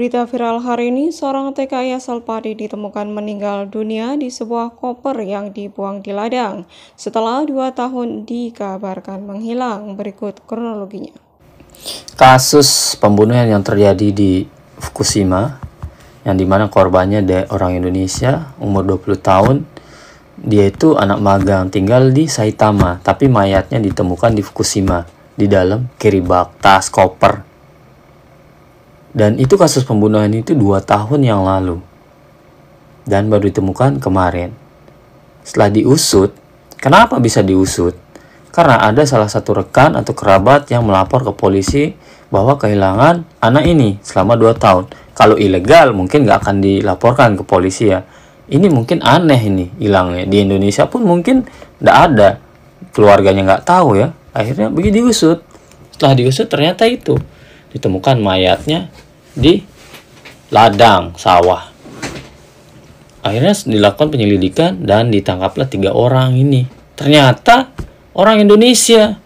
Berita viral hari ini, seorang TKI asal Padi ditemukan meninggal dunia di sebuah koper yang dibuang di ladang setelah dua tahun dikabarkan menghilang. Berikut kronologinya. Kasus pembunuhan yang terjadi di Fukushima, yang dimana korbannya dari orang Indonesia, umur 20 tahun, dia itu anak magang tinggal di Saitama, tapi mayatnya ditemukan di Fukushima, di dalam kiri bak tas, koper, dan itu kasus pembunuhan itu dua tahun yang lalu. Dan baru ditemukan kemarin. Setelah diusut, kenapa bisa diusut? Karena ada salah satu rekan atau kerabat yang melapor ke polisi bahwa kehilangan anak ini selama dua tahun. Kalau ilegal mungkin nggak akan dilaporkan ke polisi ya. Ini mungkin aneh ini hilangnya. Di Indonesia pun mungkin nggak ada. Keluarganya nggak tahu ya. Akhirnya begitu diusut. Setelah diusut ternyata itu ditemukan mayatnya di ladang sawah. Akhirnya dilakukan penyelidikan dan ditangkaplah tiga orang ini. Ternyata orang Indonesia.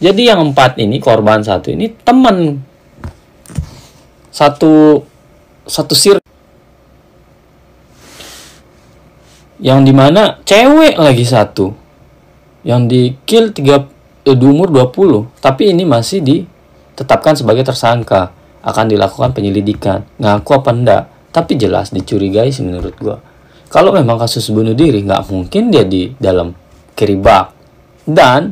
Jadi yang empat ini korban satu ini teman satu satu sir yang dimana cewek lagi satu yang di kill tiga eh, di umur 20 tapi ini masih ditetapkan sebagai tersangka akan dilakukan penyelidikan. Ngaku apa enggak? Tapi jelas dicurigai sih menurut gue. Kalau memang kasus bunuh diri, nggak mungkin dia di dalam keribak. Dan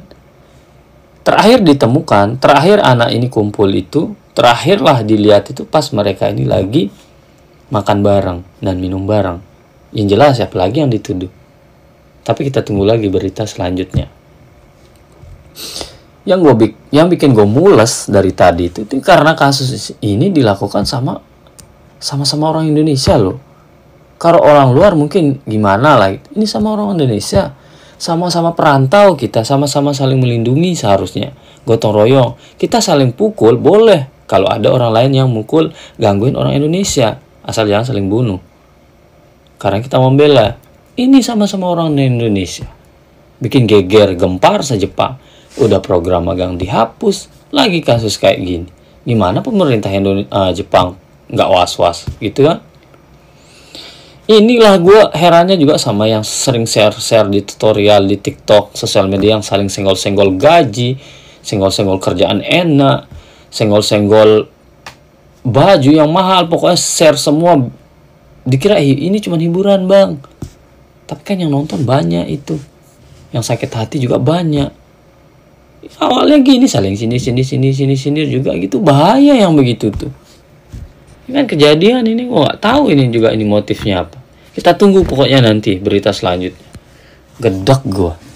terakhir ditemukan, terakhir anak ini kumpul itu, terakhirlah dilihat itu pas mereka ini lagi makan bareng dan minum bareng. Yang jelas siapa lagi yang dituduh. Tapi kita tunggu lagi berita selanjutnya yang gue bik yang bikin gue mules dari tadi itu, itu karena kasus ini dilakukan sama sama-sama orang Indonesia loh kalau orang luar mungkin gimana lah ini sama orang Indonesia sama-sama perantau kita sama-sama saling melindungi seharusnya gotong royong kita saling pukul boleh kalau ada orang lain yang mukul gangguin orang Indonesia asal jangan saling bunuh karena kita membela ini sama-sama orang Indonesia bikin geger gempar saja Pak udah program magang dihapus, lagi kasus kayak gini. Gimana pemerintah Indonesia, uh, eh, Jepang nggak was-was gitu kan? Inilah gue herannya juga sama yang sering share-share di tutorial, di TikTok, sosial media yang saling senggol-senggol gaji, senggol-senggol kerjaan enak, senggol-senggol baju yang mahal, pokoknya share semua. Dikira ini cuma hiburan bang, tapi kan yang nonton banyak itu, yang sakit hati juga banyak awalnya gini saling sini sini sini sini sini juga gitu bahaya yang begitu tuh ini ya kan kejadian ini gua nggak tahu ini juga ini motifnya apa kita tunggu pokoknya nanti berita selanjutnya gedak gua